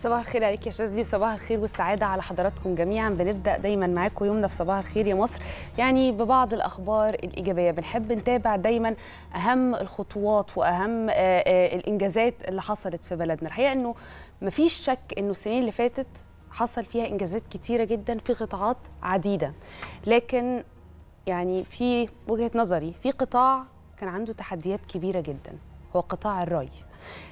صباح الخير عليك يا شاذلي وصباح الخير والسعاده على حضراتكم جميعا بنبدا دايما معاكم يومنا في صباح الخير يا مصر يعني ببعض الاخبار الايجابيه بنحب نتابع دايما اهم الخطوات واهم آه، آه، الانجازات اللي حصلت في بلدنا الحقيقه انه مفيش شك انه السنين اللي فاتت حصل فيها انجازات كتيره جدا في قطاعات عديده لكن يعني في وجهه نظري في قطاع كان عنده تحديات كبيره جدا وقطاع الري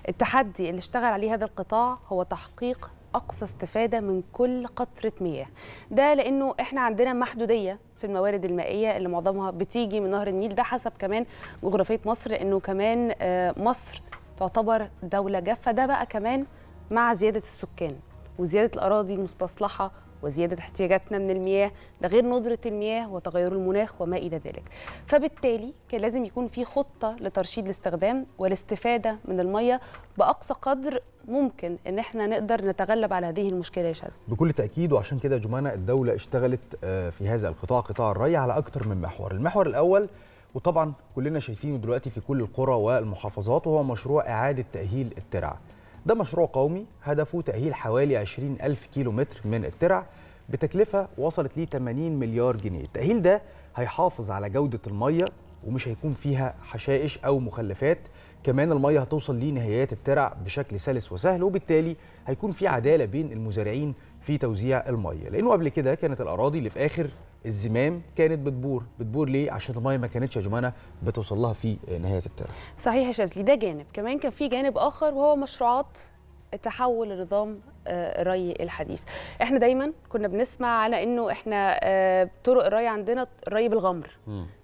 التحدي اللي اشتغل عليه هذا القطاع هو تحقيق اقصى استفاده من كل قطره مياه ده لانه احنا عندنا محدوديه في الموارد المائيه اللي معظمها بتيجي من نهر النيل ده حسب كمان جغرافيه مصر لانه كمان آه، مصر تعتبر دوله جافه ده بقى كمان مع زياده السكان وزياده الاراضي المستصلحه وزيادة احتياجاتنا من المياه ده غير ندرة المياه وتغير المناخ وما إلى ذلك فبالتالي كان لازم يكون في خطة لترشيد الاستخدام والاستفادة من المياه بأقصى قدر ممكن ان احنا نقدر نتغلب على هذه المشكله يا شاذ بكل تاكيد وعشان كده جمانه الدوله اشتغلت آه، في هذا القطاع قطاع الري على اكثر من محور المحور الاول وطبعا كلنا شايفينه دلوقتي في كل القرى والمحافظات وهو مشروع اعاده تاهيل الترع ده مشروع قومي هدفه تأهيل حوالي 20 ألف كيلو متر من الترع بتكلفة وصلت ل 80 مليار جنيه التأهيل ده هيحافظ على جودة المية ومش هيكون فيها حشائش أو مخلفات كمان المية هتوصل لنهايات الترع بشكل سلس وسهل وبالتالي هيكون في عدالة بين المزارعين في توزيع المية لأنه قبل كده كانت الأراضي اللي في آخر الزمام كانت بتبور بتبور ليه عشان الميه ما كانتش يا جمانه بتوصل لها في نهايه الترم صحيح يا شاذلي ده جانب كمان كان في جانب اخر وهو مشروعات تحول نظام آه، الري الحديث احنا دايما كنا بنسمع على انه احنا آه، طرق الري عندنا الري بالغمر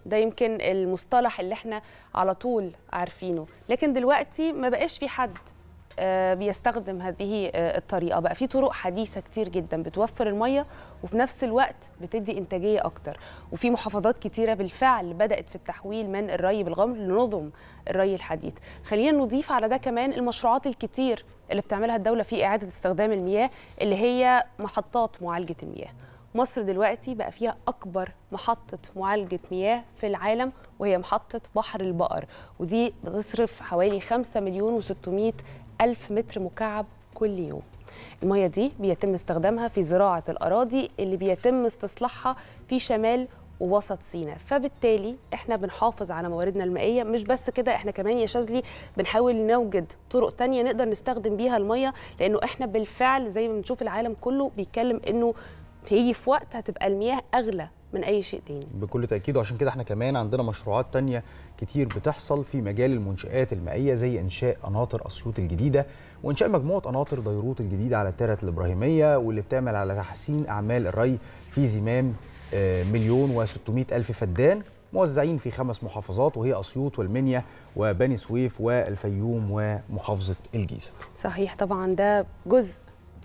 ده يمكن المصطلح اللي احنا على طول عارفينه لكن دلوقتي ما بقاش في حد آه، بيستخدم هذه آه، الطريقه بقى في طرق حديثه كتير جدا بتوفر الميه وفي نفس الوقت بتدي انتاجيه اكتر وفي محافظات كتيره بالفعل بدات في التحويل من الري بالغمر لنظم الري الحديث خلينا نضيف على ده كمان المشروعات الكتير اللي بتعملها الدوله في اعاده استخدام المياه اللي هي محطات معالجه المياه مصر دلوقتي بقى فيها أكبر محطة معالجة مياه في العالم وهي محطة بحر البقر ودي بتصرف حوالي 5 مليون و600 1000 متر مكعب كل يوم المية دي بيتم استخدامها في زراعة الأراضي اللي بيتم استصلاحها في شمال ووسط سيناء فبالتالي احنا بنحافظ على مواردنا المائيه مش بس كده احنا كمان يا شاذلي بنحاول نوجد طرق تانية نقدر نستخدم بيها الميه لانه احنا بالفعل زي ما بنشوف العالم كله بيتكلم انه هيجي في وقت هتبقى المياه اغلى من اي شيء تاني بكل تاكيد وعشان كده احنا كمان عندنا مشروعات تانية كتير بتحصل في مجال المنشآت المائية زي إنشاء قناطر أسيوط الجديدة وإنشاء مجموعة قناطر ديروط الجديدة على الترة الإبراهيمية واللي بتعمل على تحسين أعمال الري في زمام آه، مليون و ألف فدان موزعين في خمس محافظات وهي أسيوط والمنيا وبني سويف والفيوم ومحافظة الجيزة صحيح طبعا ده جزء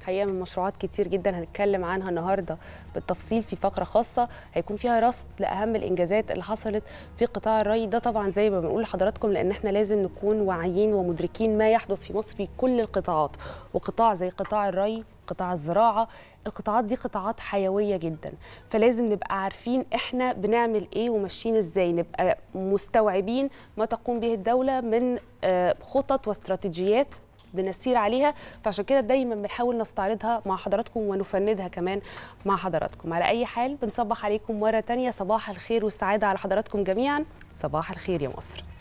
حقيقه من مشروعات كتير جدا هنتكلم عنها النهارده بالتفصيل في فقره خاصه هيكون فيها رصد لاهم الانجازات اللي حصلت في قطاع الري ده طبعا زي ما بنقول لحضراتكم لان احنا لازم نكون واعيين ومدركين ما يحدث في مصر في كل القطاعات وقطاع زي قطاع الري قطاع الزراعه القطاعات دي قطاعات حيويه جدا فلازم نبقى عارفين احنا بنعمل ايه وماشيين ازاي نبقى مستوعبين ما تقوم به الدوله من آه، خطط واستراتيجيات بنسير عليها فعشان كده دايما بنحاول نستعرضها مع حضراتكم ونفندها كمان مع حضراتكم على اي حال بنصبح عليكم مره تانية صباح الخير والسعاده على حضراتكم جميعا صباح الخير يا مصر